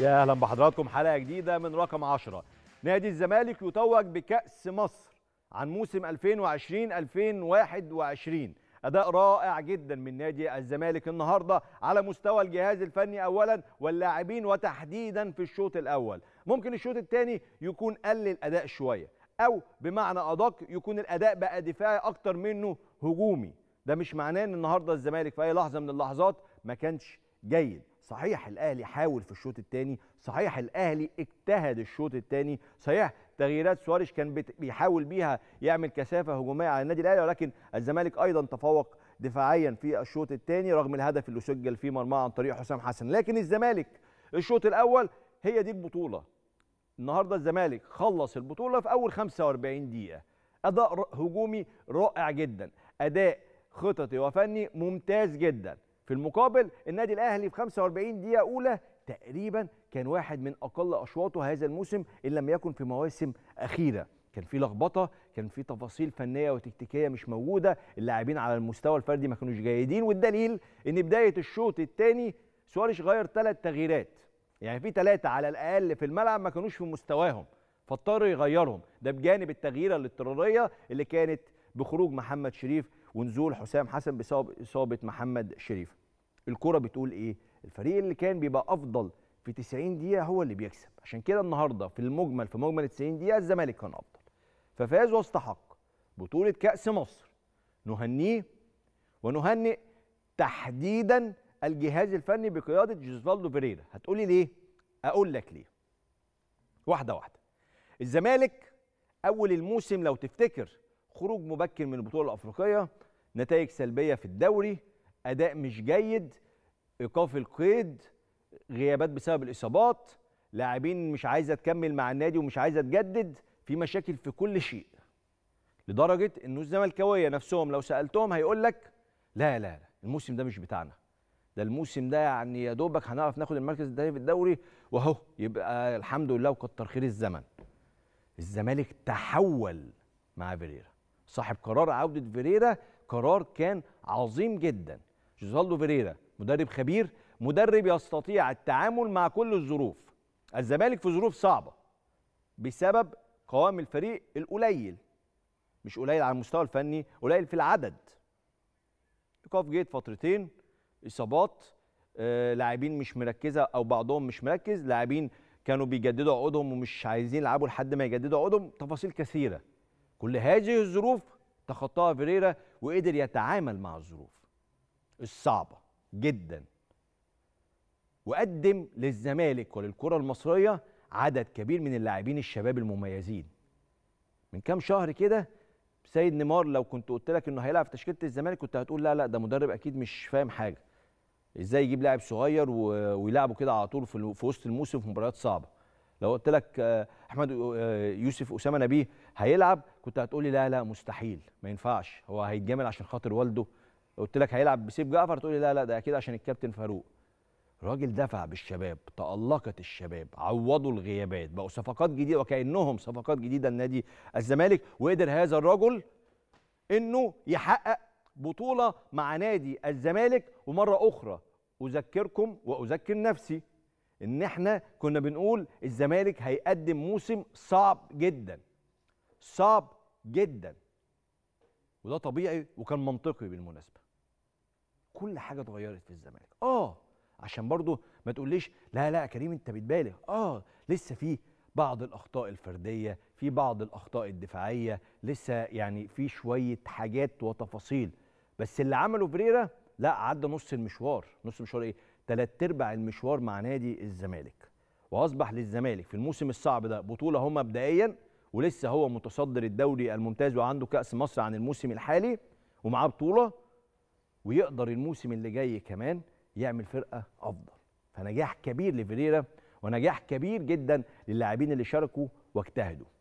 يا اهلا بحضراتكم حلقه جديده من رقم 10 نادي الزمالك يتوج بكاس مصر عن موسم 2020 2021 اداء رائع جدا من نادي الزمالك النهارده على مستوى الجهاز الفني اولا واللاعبين وتحديدا في الشوط الاول ممكن الشوط الثاني يكون قل الاداء شويه او بمعنى ادق يكون الاداء بقى دفاعي اكتر منه هجومي ده مش معناه ان النهارده الزمالك في اي لحظه من اللحظات ما كانش جيد صحيح الاهلي حاول في الشوط الثاني صحيح الاهلي اجتهد الشوط الثاني صحيح تغييرات سواريش كان بيحاول بيها يعمل كثافه هجوميه على النادي الاهلي ولكن الزمالك ايضا تفوق دفاعيا في الشوط الثاني رغم الهدف اللي سجل في مرماه عن طريق حسام حسن لكن الزمالك الشوط الاول هي دي البطوله النهارده الزمالك خلص البطوله في اول 45 دقيقه اداء هجومي رائع جدا اداء خططي وفني ممتاز جدا في المقابل النادي الاهلي في 45 دقيقه اولى تقريبا كان واحد من اقل اشواطه هذا الموسم ان لم يكن في مواسم اخيره كان في لخبطه كان في تفاصيل فنيه وتكتيكيه مش موجوده اللاعبين على المستوى الفردي ما كانوش جيدين والدليل ان بدايه الشوط الثاني سواريش غير ثلاث تغييرات يعني في ثلاثه على الاقل في الملعب ما كانوش في مستواهم فاضطر يغيرهم ده بجانب التغييره الاضطراريه اللي كانت بخروج محمد شريف ونزول حسام حسن بسبب اصابه محمد شريف الكوره بتقول ايه الفريق اللي كان بيبقى افضل في 90 دقيقه هو اللي بيكسب عشان كده النهارده في المجمل في مجمل 90 دقيقه الزمالك كان افضل ففاز واستحق بطوله كاس مصر نهنيه ونهنئ تحديدا الجهاز الفني بقياده جوزفالدو فيريرا هتقولي ليه اقول لك ليه واحده واحده الزمالك اول الموسم لو تفتكر خروج مبكر من البطوله الافريقيه نتائج سلبيه في الدوري اداء مش جيد ايقاف القيد غيابات بسبب الاصابات لاعبين مش عايزه تكمل مع النادي ومش عايزه تجدد في مشاكل في كل شيء لدرجه انه الزملكاويه نفسهم لو سالتهم هيقول لك لا لا لا الموسم ده مش بتاعنا ده الموسم ده يعني يا دوبك هنعرف ناخد المركز ده في الدوري واهو يبقى الحمد لله وكتر خير الزمن الزمالك تحول مع فيريرا صاحب قرار عوده فيريرا قرار كان عظيم جدا جوزالدو فيريرا مدرب خبير مدرب يستطيع التعامل مع كل الظروف الزمالك في ظروف صعبة بسبب قوام الفريق القليل مش قليل على المستوى الفني قليل في العدد ايقاف جيت فترتين اصابات آه، لاعبين مش مركزه او بعضهم مش مركز لاعبين كانوا بيجددوا عقودهم ومش عايزين يلعبوا لحد ما يجددوا عقودهم تفاصيل كثيره كل هذه الظروف تخطاها فيريرا وقدر يتعامل مع الظروف الصعبه جدا وقدم للزمالك وللكره المصريه عدد كبير من اللاعبين الشباب المميزين من كام شهر كده سيد نيمار لو كنت قلت لك انه هيلعب في تشكيله الزمالك كنت هتقول لا لا ده مدرب اكيد مش فاهم حاجه ازاي يجيب لاعب صغير ويلعبه كده على طول في وسط الموسم في مباريات صعبه لو قلت لك آه، احمد آه، يوسف اسامه نبيه هيلعب كنت هتقول لي لا لا مستحيل ما ينفعش هو هيتجامل عشان خاطر والده قلت لك هيلعب بسيب جعفر تقول لي لا لا ده اكيد عشان الكابتن فاروق الراجل دفع بالشباب تألقت الشباب عوضوا الغيابات بقوا صفقات جديده وكانهم صفقات جديده لنادي الزمالك وقدر هذا الرجل انه يحقق بطوله مع نادي الزمالك ومره اخرى اذكركم واذكر نفسي ان احنا كنا بنقول الزمالك هيقدم موسم صعب جدا صعب جدا وده طبيعي وكان منطقي بالمناسبه كل حاجه اتغيرت في الزمالك اه عشان برضه ما تقوليش لا لا كريم انت بتبالغ اه لسه في بعض الاخطاء الفرديه في بعض الاخطاء الدفاعيه لسه يعني في شويه حاجات وتفاصيل بس اللي عمله بريرا لا عدى نص المشوار نص المشوار ايه ثلاث ارباع المشوار مع نادي الزمالك واصبح للزمالك في الموسم الصعب ده بطوله هم مبدئيا ولسه هو متصدر الدوري الممتاز وعنده كاس مصر عن الموسم الحالي ومعاه بطوله ويقدر الموسم اللي جاي كمان يعمل فرقه افضل فنجاح كبير لفيريرا ونجاح كبير جدا للاعبين اللي شاركوا واجتهدوا